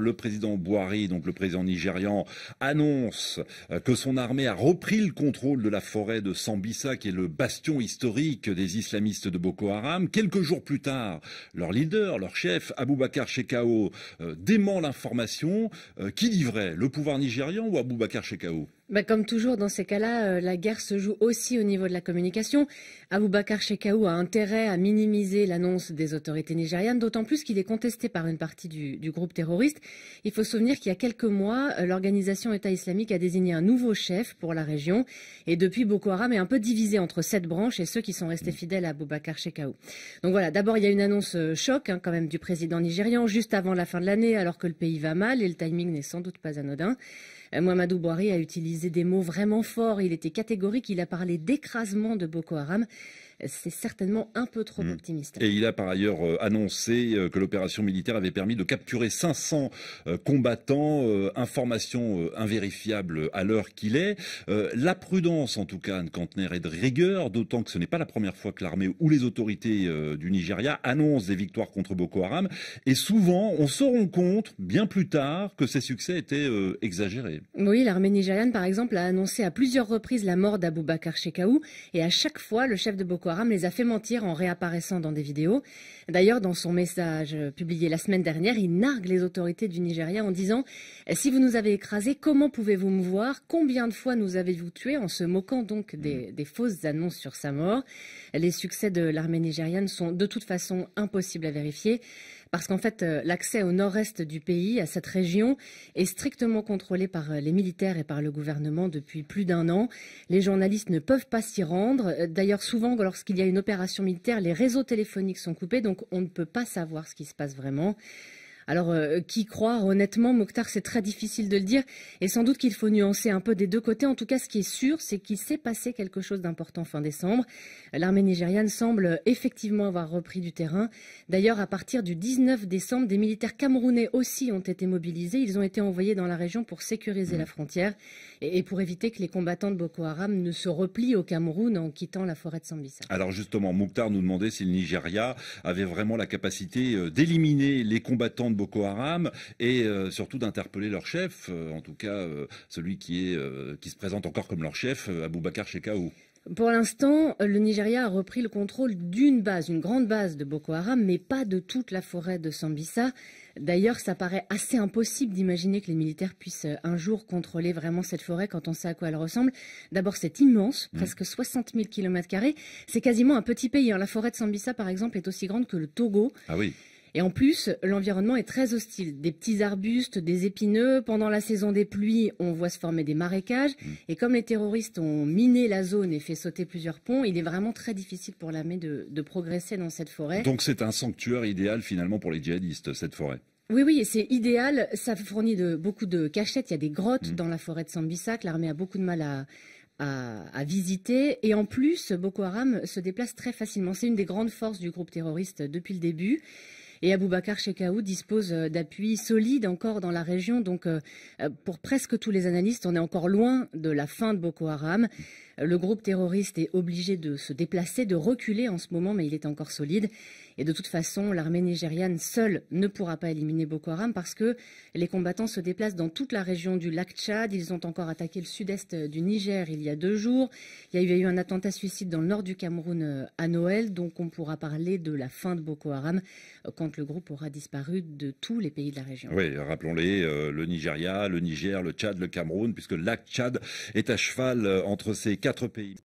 Le président Bouhari, donc le président nigérian, annonce euh, que son armée a repris le contrôle de la forêt de Sambisa, qui est le bastion historique des islamistes de Boko Haram. Quelques jours plus tard, leur leader, leur chef, Abubakar Shekau, euh, dément l'information. Euh, qui livrait Le pouvoir nigérian ou Abubakar Shekau bah, comme toujours dans ces cas-là, euh, la guerre se joue aussi au niveau de la communication. Aboubakar Shekau a intérêt à minimiser l'annonce des autorités nigérianes, d'autant plus qu'il est contesté par une partie du, groupe terroriste. Il faut se souvenir qu'il y a quelques mois, euh, l'organisation État islamique a désigné un nouveau chef pour la région. Et depuis, Boko Haram est un peu divisé entre cette branche et ceux qui sont restés fidèles à Aboubakar Shekau. Donc voilà, d'abord il y a une annonce euh, choc hein, quand même du président nigérian juste avant la fin de l'année, alors que le pays va mal et le timing n'est sans doute pas anodin. Euh, a utilisé disait des mots vraiment forts. Il était catégorique. Il a parlé d'écrasement de Boko Haram c'est certainement un peu trop mm. optimiste. Et il a par ailleurs euh, annoncé euh, que l'opération militaire avait permis de capturer 500 euh, combattants, information invérifiable à l'heure qu'il est. La prudence, en tout cas, Anne Kantner, est de rigueur, d'autant que ce n'est pas la première fois que l'armée ou les autorités du Nigeria annoncent des victoires contre Boko Haram. Et souvent, on se rend compte, bien plus tard, que ces succès étaient exagérés. Oui, l'armée nigériane, par exemple, a annoncé à plusieurs reprises la mort d'Abou Bakar Shekaou. Et à chaque fois, le chef de Boko les a fait mentir en réapparaissant dans des vidéos. D'ailleurs, dans son message euh, publié la semaine dernière, il nargue les autorités du Nigeria en disant Si vous nous avez écrasés, comment pouvez-vous me voir Combien de fois nous avez-vous tués En se moquant donc mm. des, des fausses annonces sur sa mort. Les succès de l'armée nigériane sont de toute façon impossibles à vérifier parce qu'en fait, euh, l'accès au nord-est du pays, à cette région, est strictement contrôlé par euh, les militaires et par le gouvernement depuis plus d'un an. Les journalistes ne peuvent pas s'y rendre. Euh, d'ailleurs, souvent, lorsqu'il y a une opération militaire, les réseaux téléphoniques sont coupés, donc on ne peut pas savoir ce qui se passe vraiment. Alors, euh, qui croire Honnêtement, Mokhtar, c'est très difficile de le dire. Et sans doute qu'il faut nuancer un peu des deux côtés. En tout cas, ce qui est sûr, c'est qu'il s'est passé quelque chose d'important fin décembre. L'armée nigériane semble effectivement avoir repris du terrain. D'ailleurs, à partir du 19 décembre, des militaires camerounais aussi ont été mobilisés. Ils ont été envoyés dans la région pour sécuriser la frontière et, pour éviter que les combattants de Boko Haram ne se replient au Cameroun en quittant la forêt de Sambisa. Alors justement, Mokhtar nous demandait si le Nigeria avait vraiment la capacité euh, d'éliminer les combattants de Boko Haram et euh, surtout d'interpeller leur chef, euh, en tout cas euh, celui qui, se présente encore comme leur chef, Aboubacar Shekau. Pour l'instant, le Nigeria a repris le contrôle d'une base, une grande base de Boko Haram, mais pas de toute la forêt de Sambisa. D'ailleurs, ça paraît assez impossible d'imaginer que les militaires puissent un jour contrôler vraiment cette forêt quand on sait à quoi elle ressemble. D'abord, c'est immense, mmh. presque 60 000 km. C'est quasiment un petit pays. Hein. La forêt de Sambisa, par exemple, est aussi grande que le Togo. Ah oui. Et en plus, l'environnement est très hostile. Des petits arbustes, des épineux. Pendant la saison des pluies, on voit se former des marécages. Mm. Et comme les terroristes ont miné la zone et fait sauter plusieurs ponts, il est vraiment très difficile pour l'armée de, progresser dans cette forêt. Donc c'est un sanctuaire idéal finalement pour les djihadistes, cette forêt. Oui, oui, c'est idéal. Ça fournit beaucoup de cachettes. Il y a des grottes mm. dans la forêt de Sambisac. L'armée a beaucoup de mal à, à, à, visiter. Et en plus, Boko Haram se déplace très facilement. C'est une des grandes forces du groupe terroriste depuis le début. Et Aboubakar Chekaou dispose euh, d'appuis solides encore dans la région. Donc, euh, euh, pour presque tous les analystes, on est encore loin de la fin de Boko Haram. Le groupe terroriste est obligé de se déplacer, de reculer en ce moment, mais il est encore solide. Et de toute façon, l'armée nigériane seule ne pourra pas éliminer Boko Haram parce que les combattants se déplacent dans toute la région du lac Tchad. Ils ont encore attaqué le sud-est du Niger il y a deux jours. Il y a eu un attentat suicide dans le nord du Cameroun à Noël. Donc on pourra parler de la fin de Boko Haram donc le groupe aura disparu de tous les pays de la région. Oui, rappelons-les, euh, le Nigeria, le Niger, le Tchad, le Cameroun, puisque le lac Tchad est à cheval euh, entre ces quatre pays.